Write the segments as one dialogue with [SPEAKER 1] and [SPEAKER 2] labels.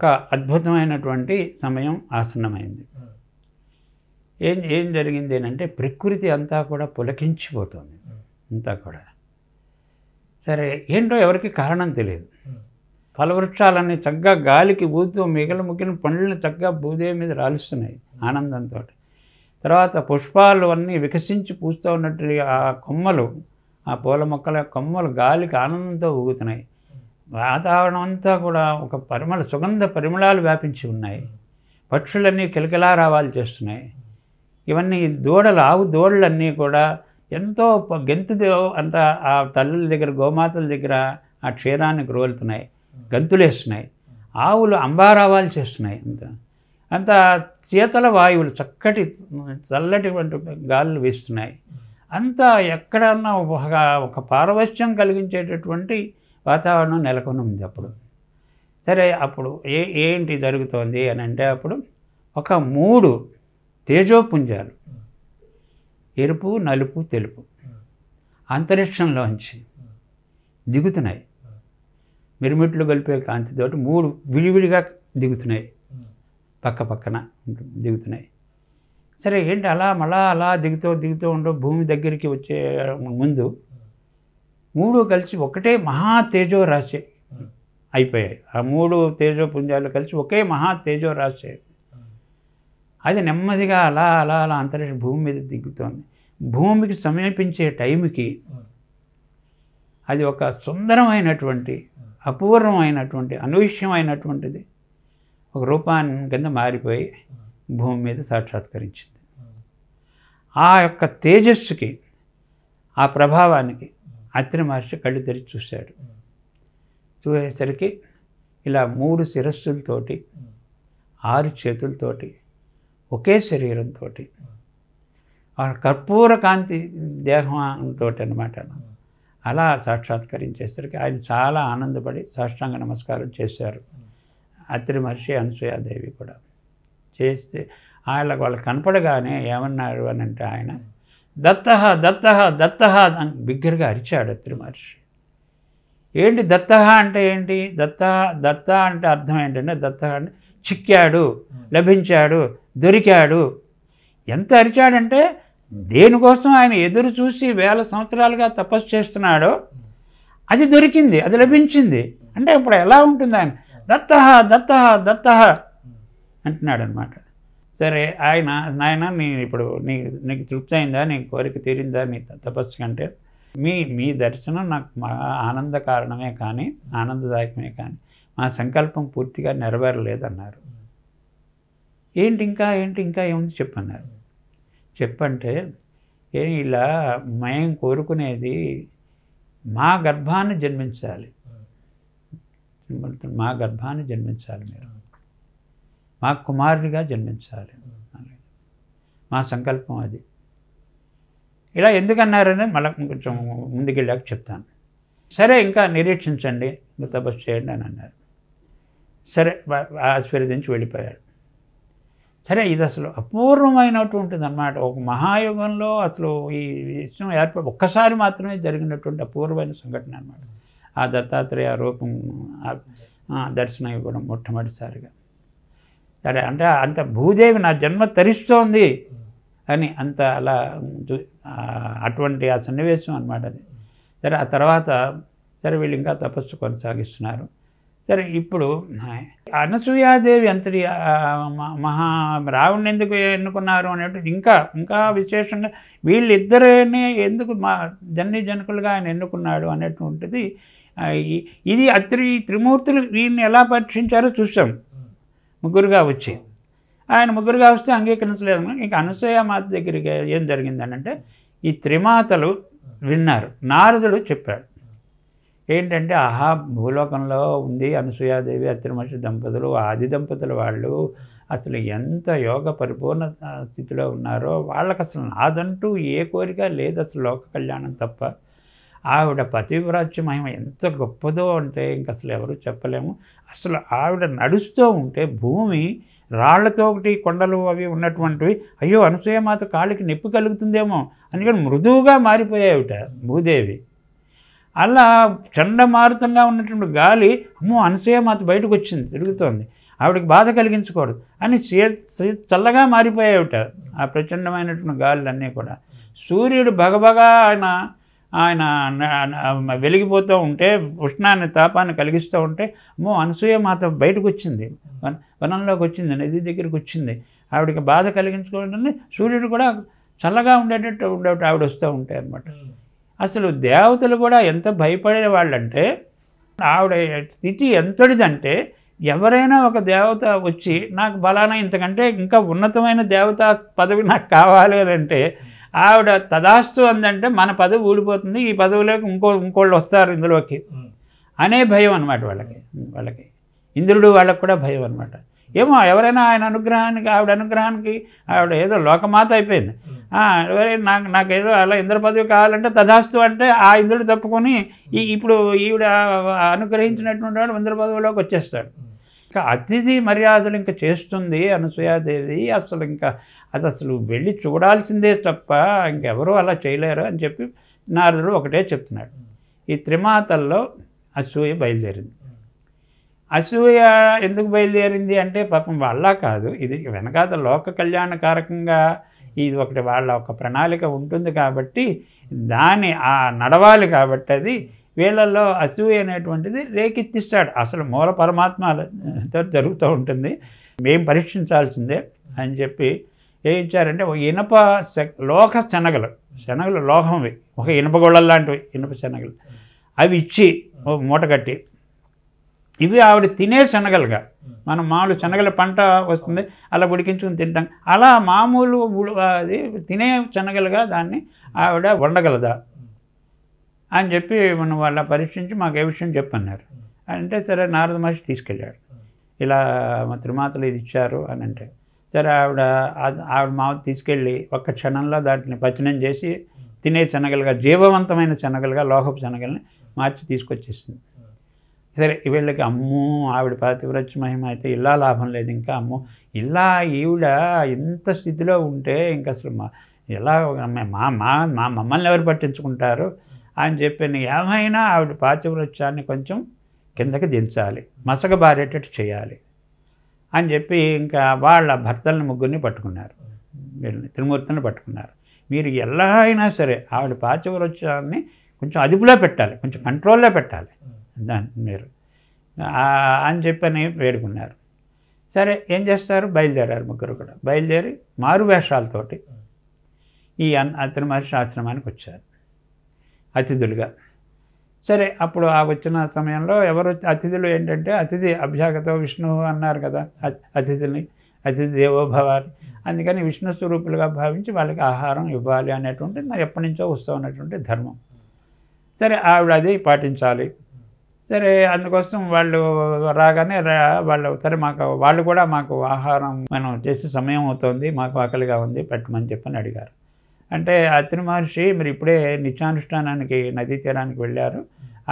[SPEAKER 1] ఒక అద్భుతమైనటువంటి సమయం ఆసన్నమైంది ఏం ఏం జరిగింది ఏంటంటే ప్రకృతి అంతా కూడా పులకించిపోతుంది అంతా కూడా సరే ఏంటో ఎవరికి కారణం తెలియదు ఫలవృక్షాలన్నీ చక్కగా గాలికి ఊతూ మిగిలిన ముగ్గిన పండ్లను చక్కగా భూదేవి మీద రాలుస్తున్నాయి ఆనందంతో తర్వాత పుష్పాలు అన్నీ వికసించి పూస్తూ ఉన్నట్టు ఆ కొమ్మలు ఆ పూల మొక్కల కొమ్మలు గాలికి ఆనందంతో ఊగుతున్నాయి వాతావరణం అంతా కూడా ఒక పరిమళ సుగంధ పరిమళాలు వ్యాపించి ఉన్నాయి పక్షులన్నీ కిలకిలా రావాలి చేస్తున్నాయి ఇవన్నీ దూడలు ఆవు దూడలన్నీ కూడా ఎంతో గెంతుదే అంత ఆ తల్లుల దగ్గర గోమాతల దగ్గర ఆ క్షీరాన్ని గ్రోలుతున్నాయి గంతులేస్తున్నాయి ఆవులు అంబారావాలు చేస్తున్నాయి అంత అంత శీతల వాయువులు చక్కటి చల్లటివంటి గాలులు వేస్తున్నాయి అంతా ఎక్కడన్నా ఒక ఒక పారవశ్యం కలిగించేటటువంటి వాతావరణం నెలకొని ఉంది అప్పుడు సరే అప్పుడు ఏ ఏంటి జరుగుతోంది అని అంటే అప్పుడు ఒక మూడు తేజోపుంజాలు ఎరుపు నలుపు తెలుపు అంతరిక్షంలోంచి దిగుతున్నాయి మిరుమిట్లు గలిపే కాంతితోటి మూడు విడివిడిగా దిగుతున్నాయి పక్క పక్కన దిగుతున్నాయి సరే ఏంటి అలా మళ్ళా అలా దిగుతూ దిగుతూ ఉండవు భూమి దగ్గరికి వచ్చే ముందు మూడు కలిసి ఒకటే మహా తేజో రాశి అయిపోయాయి ఆ మూడు తేజో పుంజాలు కలిసి ఒకే మహా తేజో రాశి అది నెమ్మదిగా అలా అలా అలా అంతరిక్ష భూమి మీద దిగుతోంది భూమికి సమీపించే టైంకి అది ఒక సుందరమైనటువంటి అపూర్వమైనటువంటి అనూష్యమైనటువంటిది ఒక రూపాన్ని కింద మారిపోయి భూమి మీద సాక్షాత్కరించింది ఆ యొక్క తేజస్సుకి ఆ ప్రభావానికి అత్రి మహర్షి కళ్ళు తెరిచి చూశాడు చూసేసరికి ఇలా మూడు శిరస్సులతోటి ఆరు చేతులతోటి ఒకే శరీరంతో కర్పూర కాంతి దేహంతో అనమాట అలా సాక్షాత్కరించేసరికి ఆయన చాలా ఆనందపడి సాష్టాంగ నమస్కారం చేశారు అత్రి మహర్షి అనసూయాదేవి కూడా చేస్తే వాళ్ళకి వాళ్ళు కనపడగానే ఏమన్నారు అని అంటే ఆయన దత్తహ దత్తహ దత్తహ అని బిగ్గరగా అరిచాడు అత్రి మహర్షి ఏంటి దత్తహ అంటే ఏంటి దత్త దత్త అంటే అర్థం ఏంటంటే దత్త అంటే చిక్కాడు లభించాడు దొరికాడు ఎంత అరిచాడంటే దేనికోసం ఆయన ఎదురు చూసి వేల సంవత్సరాలుగా తపస్సు చేస్తున్నాడో అది దొరికింది అది లభించింది అంటే ఇప్పుడు ఎలా ఉంటుంది ఆయన దత్తహ దత్తహ దత్తహ అంటున్నాడు అనమాట సరే ఆయన నాయన నీ ఇప్పుడు నీ నీకు తృప్తి అయిందా నీ కోరిక తీరిందా నీ తపస్సు కంటే మీ మీ దర్శనం నాకు మా ఆనంద కారణమే కానీ ఆనందదాయకమే కానీ మా సంకల్పం పూర్తిగా నెరవేరలేదన్నారు ఏంటి ఇంకా ఏంటి ఇంకా ఏముంది చెప్పన్నారు చెప్పంటే ఇలా మేము కోరుకునేది మా గర్భాన్ని జన్మించాలి మా గర్భాన్ని జన్మించాలి మీరు మా కుమారుడిగా జన్మించాలి మా సంకల్పం అది ఇలా ఎందుకన్నారని మళ్ళీ కొంచెం ముందుకెళ్ళాక చెప్తాను సరే ఇంకా నిరీక్షించండి ఇంకా తపస్సు చేయండి అని అన్నారు సరే ఆశీర్వదించి వెళ్ళిపోయాడు సరే ఇది అసలు అపూర్వమైనటువంటిది అన్నమాట ఒక మహాయుగంలో అసలు ఈ విషయం ఏర్పడి ఒక్కసారి మాత్రమే జరిగినటువంటి అపూర్వమైన సంఘటన అనమాట ఆ దత్తాత్రేయ రూపం దర్శనం ఇవ్వడం మొట్టమొదటిసారిగా సరే అంటే అంత భూదేవి నా జన్మ తరిస్తోంది అని అంత అలా అటువంటి ఆ సన్నివేశం అనమాట అది సరే ఆ తర్వాత సరే వీళ్ళు ఇంకా తపస్సు కొనసాగిస్తున్నారు సరే ఇప్పుడు అనసూయాదేవి అంతటి మహా రావణ్ణి ఎందుకు ఎన్నుకున్నారు అనేటువంటి ఇంకా ఇంకా విశేషంగా వీళ్ళిద్దరేనే ఎందుకు మా జన్ని జనకులుగా ఆయన ఎన్నుకున్నాడు అనేటువంటిది ఇది అత్రి త్రిమూర్తులు వీళ్ళని ఎలా పరీక్షించారో చూసాం ముగ్గురుగా వచ్చి ఆయన ముగ్గురుగా వస్తే అంగీకరించలేదు ఇంకా అనసూయ మాత దగ్గరికి ఏం జరిగిందనంటే ఈ త్రిమాతలు విన్నారు నారదుడు చెప్పాడు ఏంటంటే ఆహా భూలోకంలో ఉంది అనసూయాదేవి అత్రిమహర్షి దంపతులు ఆది దంపతుల వాళ్ళు అసలు ఎంత యోగ పరిపూర్ణ స్థితిలో ఉన్నారో వాళ్ళకి అసలు నాదంటూ ఏ కోరిక లేదు అసలు లోక కళ్యాణం తప్ప ఆవిడ మహిమ ఎంత గొప్పదో అంటే ఇంక అసలు ఎవరు చెప్పలేము అసలు ఆవిడ నడుస్తూ ఉంటే భూమి ఒకటి కొండలు అవి ఉన్నటువంటివి అయ్యో అనసూయమాత కాళ్ళకి నొప్పి కలుగుతుందేమో అందుకని మృదువుగా మారిపోయావిట భూదేవి అలా చండమారుతంగా ఉన్నటువంటి గాలి అమ్మో అనసూయమాత బయటకు వచ్చింది తిరుగుతోంది ఆవిడకి బాధ కలిగించకూడదు అని చల్లగా మారిపోయావిట ఆ ప్రచండమైనటువంటి గాలులన్నీ కూడా సూర్యుడు భగభగా ఆయన ఆయన వెలిగిపోతూ ఉంటే ఉష్ణాన్ని తాపాన్ని కలిగిస్తూ ఉంటే మో అనసూయ మాత బయటకు వచ్చింది వనంలోకి వచ్చింది నది దగ్గరికి వచ్చింది ఆవిడకి బాధ కలిగించుకోవడానికి సూర్యుడు కూడా చల్లగా ఉండేటట్టు ఉండే ఆవిడ వస్తూ ఉంటాయి అన్నమాట అసలు దేవతలు కూడా ఎంత భయపడే వాళ్ళంటే ఆవిడ స్థితి ఎంతటిదంటే ఎవరైనా ఒక దేవత వచ్చి నాకు బలానా ఇంతకంటే ఇంకా ఉన్నతమైన దేవత పదవి నాకు కావాలి అంటే ఆవిడ తదాస్తు అందంటే మన పదవి ఊడిపోతుంది ఈ పదవిలోకి ఇంకో ఇంకోళ్ళు వస్తారు ఇందులోకి అనే భయం అనమాట వాళ్ళకి వాళ్ళకి ఇంద్రుడు వాళ్ళకి కూడా భయం అనమాట ఏమో ఎవరైనా ఆయన అనుగ్రహానికి ఆవిడ అనుగ్రహానికి ఆవిడ ఏదో లోకమాత అయిపోయింది నాకు నాకేదో అలా ఇంద్ర పదవి కావాలంటే తదాస్తు అంటే ఆ ఇంద్రుడు తప్పుకొని ఈ ఇప్పుడు ఈవిడ అనుగ్రహించినటువంటి వాడు ఇంద్ర పదవిలోకి వచ్చేస్తాడు ఇంకా అతిథి మర్యాదలు ఇంకా చేస్తుంది అనసూయాదేవి అసలు ఇంకా అది అసలు వెళ్ళి చూడాల్సిందే తప్ప ఇంకెవరూ అలా చేయలేరు అని చెప్పి నారదుడు ఒకటే చెప్తున్నాడు ఈ త్రిమాతల్లో అసూయ బయలుదేరింది అసూయ ఎందుకు బయలుదేరింది అంటే పాపం వాళ్ళ కాదు ఇది వెనకాత లోక కళ్యాణకారకంగా ఇది ఒకటి వాళ్ళ ఒక ప్రణాళిక ఉంటుంది కాబట్టి దాని ఆ నడవాలి కాబట్టి అది వీళ్ళల్లో అసూయ అనేటువంటిది రేకెత్తిస్తాడు అసలు మూల పరమాత్మతో జరుగుతూ ఉంటుంది మేము పరీక్షించాల్సిందే అని చెప్పి ఏం ఇచ్చారంటే ఒక ఇనప లోహ శనగలు శనగలు లోహంవి ఒక ఇనప లాంటివి ఇనప శనగలు అవి ఇచ్చి మూట కట్టి ఇవి ఆవిడ తినే శనగలుగా మనం మామూలు శనగల పంట వస్తుంది అలా ఉడికించుకుని తింటాం అలా మామూలు అది తినే శనగలుగా దాన్ని ఆవిడ వండగలదా అని చెప్పి మనం వాళ్ళ పరీక్షించి మాకు ఏ విషయం చెప్పన్నారు అంటే సరే నారద మహర్షి తీసుకెళ్ళాడు ఇలా మా త్రిమాతలు ఇది ఇచ్చారు అని అంటే సరే ఆవిడ ఆవిడ మామ తీసుకెళ్ళి ఒక్క క్షణంలో దాటిని పచనం చేసి తినే శనగలుగా జీవవంతమైన శనగలుగా లోహపు శనగల్ని మార్చి తీసుకొచ్చేసింది సరే వీళ్ళకి అమ్మో ఆవిడ పాతివ్రత మహిమ అయితే ఇలా లాభం లేదు ఇంకా అమ్మో ఇలా ఈవిడ ఇంత స్థితిలో ఉంటే ఇంకా అసలు మా ఎలా మా మా మా మమ్మల్ని ఎవరు పట్టించుకుంటారు అని చెప్పిన ఏమైనా ఆవిడ పాతివ్రత్యాన్ని కొంచెం కిందకి దించాలి బారేటట్టు చేయాలి అని చెప్పి ఇంకా వాళ్ళ భర్తలను ముగ్గురిని పట్టుకున్నారు వీళ్ళని త్రిమూర్తిని పట్టుకున్నారు మీరు ఎలా అయినా సరే ఆవిడ వచ్చారని కొంచెం అదుపులో పెట్టాలి కొంచెం కంట్రోల్లో పెట్టాలి దాన్ని మీరు అని చెప్పని వేడుకున్నారు సరే ఏం చేస్తారు బయలుదేరారు ముగ్గురు కూడా బయలుదేరి మారు వేషాలతోటి ఈ అన్ అతని మహర్షి ఆశ్రమానికి వచ్చారు అతిథులుగా సరే అప్పుడు ఆ వచ్చిన సమయంలో ఎవరు అతిథులు ఏంటంటే అతిథి అభ్యాగత విష్ణువు అన్నారు కదా అతిథిని అతిథి దేవోభవాన్ని అందుకని విష్ణు స్వరూపులుగా భావించి వాళ్ళకి ఆహారం ఇవ్వాలి అనేటువంటి నాకు ఎప్పటి నుంచో వస్తున్నటువంటి ధర్మం సరే ఆవిడ అది పాటించాలి సరే అందుకోసం వాళ్ళు రాగానే రా వాళ్ళు సరే మాకు వాళ్ళు కూడా మాకు ఆహారం మనం చేసే సమయం అవుతుంది మాకు ఆకలిగా ఉంది పెట్టమని చెప్పని అడిగారు అంటే అతని మహర్షి మరి ఇప్పుడే నిత్యానుష్ఠానానికి నదీ తీరానికి వెళ్ళారు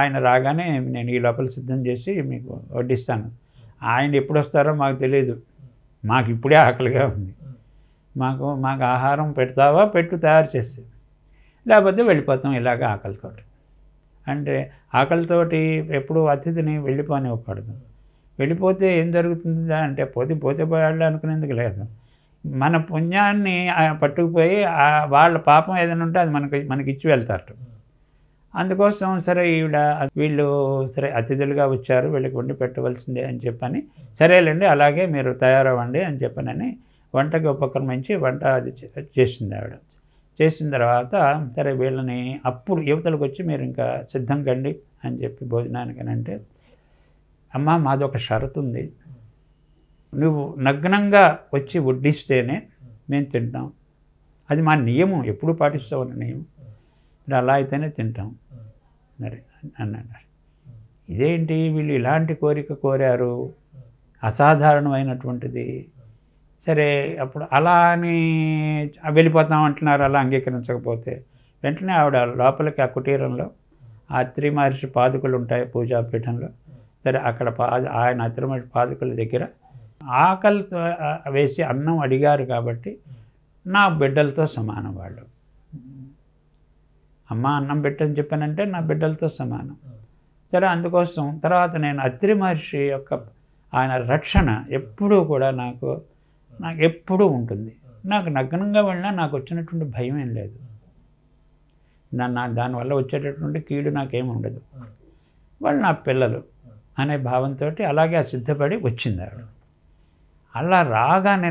[SPEAKER 1] ఆయన రాగానే నేను ఈ లోపల సిద్ధం చేసి మీకు వడ్డిస్తాను ఆయన ఎప్పుడు వస్తారో మాకు తెలియదు మాకు ఇప్పుడే ఆకలిగా ఉంది మాకు మాకు ఆహారం పెడతావా పెట్టు తయారు చేసి లేకపోతే వెళ్ళిపోతాం ఇలాగ ఆకలితోటి అంటే ఆకలితోటి ఎప్పుడు అతిథిని వెళ్ళిపోనివ్వకూడదు వెళ్ళిపోతే ఏం జరుగుతుంది అంటే పోతే పోతే పోయాడు అనుకునేందుకు లేదు మన పుణ్యాన్ని పట్టుకుపోయి వాళ్ళ పాపం ఏదైనా ఉంటే అది మనకి మనకి ఇచ్చి వెళ్తారు అందుకోసం సరే ఈవిడ వీళ్ళు సరే అతిథులుగా వచ్చారు వీళ్ళకి వండి పెట్టవలసిందే అని చెప్పని సరేలేండి అలాగే మీరు తయారవ్వండి అని చెప్పనని వంటకి ఉపక్రమించి వంట అది చేసింది ఆవిడ చేసిన తర్వాత సరే వీళ్ళని అప్పుడు యువతలకు వచ్చి మీరు ఇంకా సిద్ధం కండి అని చెప్పి భోజనానికి అంటే అమ్మ మాదొక షరతు ఉంది నువ్వు నగ్నంగా వచ్చి వడ్డిస్తేనే మేము తింటాం అది మా నియమం ఎప్పుడు పాటిస్తామన్న నియమం మీరు అలా అయితేనే తింటాం మరి అన్నాడు ఇదేంటి వీళ్ళు ఇలాంటి కోరిక కోరారు అసాధారణమైనటువంటిది సరే అప్పుడు అలా అని వెళ్ళిపోతాం అంటున్నారు అలా అంగీకరించకపోతే వెంటనే ఆవిడ లోపలికి ఆ కుటీరంలో ఆ త్రిమహర్షి పాదుకలు ఉంటాయి పూజాపీఠంలో సరే అక్కడ పాద ఆయన అత్రిమహర్షి పాదుకల దగ్గర ఆకలితో వేసి అన్నం అడిగారు కాబట్టి నా బిడ్డలతో సమానం వాళ్ళు అమ్మ అన్నం పెట్టని చెప్పానంటే నా బిడ్డలతో సమానం సరే అందుకోసం తర్వాత నేను అత్రి మహర్షి యొక్క ఆయన రక్షణ ఎప్పుడూ కూడా నాకు నాకు ఎప్పుడూ ఉంటుంది నాకు నగ్నంగా వెళ్ళినా నాకు వచ్చినటువంటి భయం ఏం లేదు నా దానివల్ల వచ్చేటటువంటి కీడు నాకేమి ఉండదు వాళ్ళు నా పిల్లలు అనే భావంతో అలాగే సిద్ధపడి వచ్చింది ఆవిడ అలా రాగానే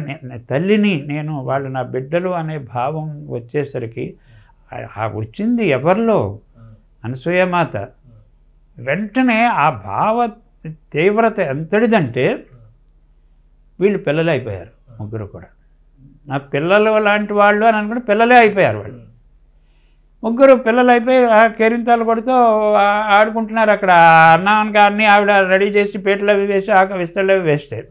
[SPEAKER 1] తల్లిని నేను వాళ్ళు నా బిడ్డలు అనే భావం వచ్చేసరికి వచ్చింది ఎవరిలో అనసూయమాత వెంటనే ఆ భావ తీవ్రత ఎంతటిదంటే వీళ్ళు పిల్లలే అయిపోయారు ముగ్గురు కూడా నా పిల్లలు లాంటి వాళ్ళు అని అనుకుంటే పిల్లలే అయిపోయారు వాళ్ళు ముగ్గురు పిల్లలు అయిపోయి కేరింతాలు కొడుతూ ఆడుకుంటున్నారు అక్కడ అన్నానికి అన్నీ ఆవిడ రెడీ చేసి పేటలు అవి వేసి ఆక విస్తళ్ళు అవి వేస్తారు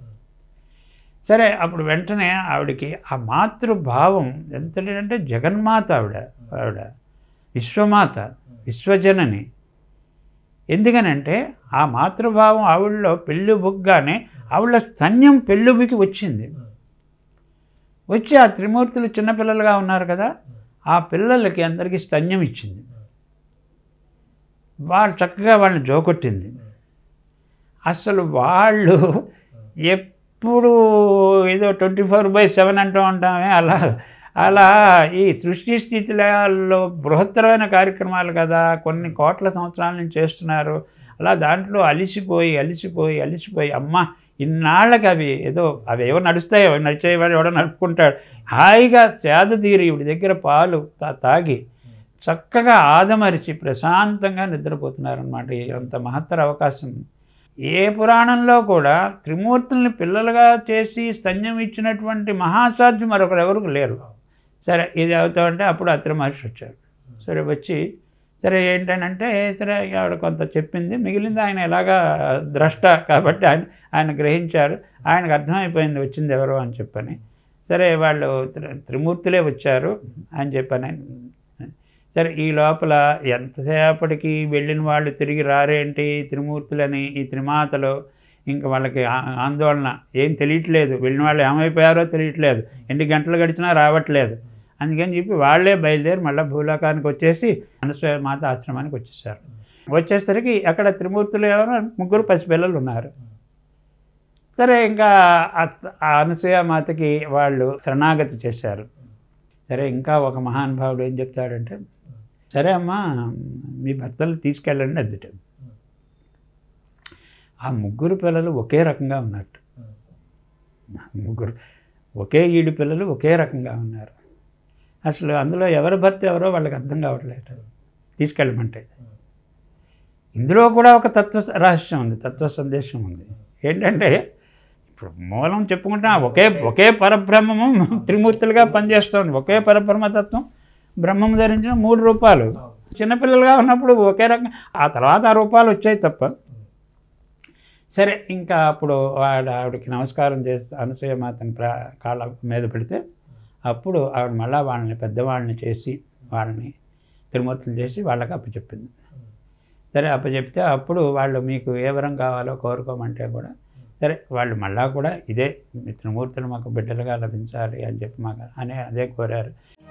[SPEAKER 1] సరే అప్పుడు వెంటనే ఆవిడకి ఆ మాతృభావం ఎంతటంటే జగన్మాత ఆవిడ ఆవిడ విశ్వమాత విశ్వజనని ఎందుకనంటే ఆ మాతృభావం ఆవిడలో పెళ్ళి బుగ్గానే ఆవిడ స్తన్యం పెళ్ళుబికి వచ్చింది వచ్చి ఆ త్రిమూర్తులు చిన్నపిల్లలుగా ఉన్నారు కదా ఆ పిల్లలకి అందరికీ స్తన్యం ఇచ్చింది వాళ్ళు చక్కగా వాళ్ళని జోకొట్టింది అసలు వాళ్ళు ఎప్పుడు ఏదో ట్వంటీ ఫోర్ బై సెవెన్ అంటూ ఉంటామే అలా అలా ఈ సృష్టి స్థితిలో బృహత్తరమైన కార్యక్రమాలు కదా కొన్ని కోట్ల సంవత్సరాల నుంచి చేస్తున్నారు అలా దాంట్లో అలిసిపోయి అలిసిపోయి అలిసిపోయి అమ్మ ఇన్నాళ్ళకి అవి ఏదో అవి ఏవో నడుస్తాయో నడిచేవాడు ఎవడో నడుపుకుంటాడు హాయిగా చేద తీరి ఇవి దగ్గర పాలు తాగి చక్కగా ఆదమరిచి ప్రశాంతంగా నిద్రపోతున్నారనమాట అంత మహత్తర అవకాశం ఏ పురాణంలో కూడా త్రిమూర్తుల్ని పిల్లలుగా చేసి స్తన్యం ఇచ్చినటువంటి మహాసాధ్యం మరొకరు ఎవరికి లేరు సరే ఇది అవుతామంటే అప్పుడు అత్ర మహర్షి వచ్చారు సరే వచ్చి సరే ఏంటంటే సరే ఆవిడ కొంత చెప్పింది మిగిలింది ఆయన ఎలాగా ద్రష్ట కాబట్టి ఆయన ఆయన గ్రహించారు ఆయనకు అర్థమైపోయింది వచ్చింది ఎవరో అని చెప్పని సరే వాళ్ళు త్రిమూర్తులే వచ్చారు అని చెప్పని సరే ఈ లోపల ఎంతసేపటికి వెళ్ళిన వాళ్ళు తిరిగి రారేంటి త్రిమూర్తులని ఈ త్రిమాతలు ఇంకా వాళ్ళకి ఆందోళన ఏం తెలియట్లేదు వెళ్ళిన వాళ్ళు ఏమైపోయారో తెలియట్లేదు ఎన్ని గంటలు గడిచినా రావట్లేదు అందుకని చెప్పి వాళ్ళే బయలుదేరి మళ్ళీ భూలోకానికి వచ్చేసి అనసూయ మాత ఆశ్రమానికి వచ్చేసారు వచ్చేసరికి అక్కడ త్రిమూర్తులు ఎవరో ముగ్గురు పసిపిల్లలు ఉన్నారు సరే ఇంకా అనసూయ మాతకి వాళ్ళు శరణాగతి చేశారు సరే ఇంకా ఒక మహానుభావుడు ఏం చెప్తాడంటే సరే అమ్మా మీ భర్తలు తీసుకెళ్ళండి అందుట ఆ ముగ్గురు పిల్లలు ఒకే రకంగా ఉన్నట్టు ముగ్గురు ఒకే ఈడు పిల్లలు ఒకే రకంగా ఉన్నారు అసలు అందులో ఎవరి భర్త ఎవరో వాళ్ళకి అర్థం కావట్లేదు తీసుకెళ్ళమంటే ఇందులో కూడా ఒక తత్వ రహస్యం ఉంది తత్వ సందేశం ఉంది ఏంటంటే ఇప్పుడు మూలం చెప్పుకుంటే ఒకే ఒకే పరబ్రహ్మము త్రిమూర్తులుగా పనిచేస్తుంది ఒకే పరబ్రహ్మతత్వం బ్రహ్మం ధరించిన మూడు రూపాలు చిన్నపిల్లలుగా ఉన్నప్పుడు ఒకే రకం ఆ తర్వాత ఆ రూపాలు వచ్చాయి తప్ప సరే ఇంకా అప్పుడు ఆవిడ ఆవిడకి నమస్కారం చేస్తే అనసూయ మాతని ప్రా కాళ్ళ మీద పెడితే అప్పుడు ఆవిడ మళ్ళీ వాళ్ళని పెద్దవాళ్ళని చేసి వాళ్ళని తిరుమూర్తులు చేసి వాళ్ళకి అప్పచెప్పింది సరే అప్పచెప్తే అప్పుడు వాళ్ళు మీకు ఏ వరం కావాలో కోరుకోమంటే కూడా సరే వాళ్ళు మళ్ళా కూడా ఇదే త్రిమూర్తులు మాకు బిడ్డలుగా లభించాలి అని చెప్పి మాకు అనే అదే కోరారు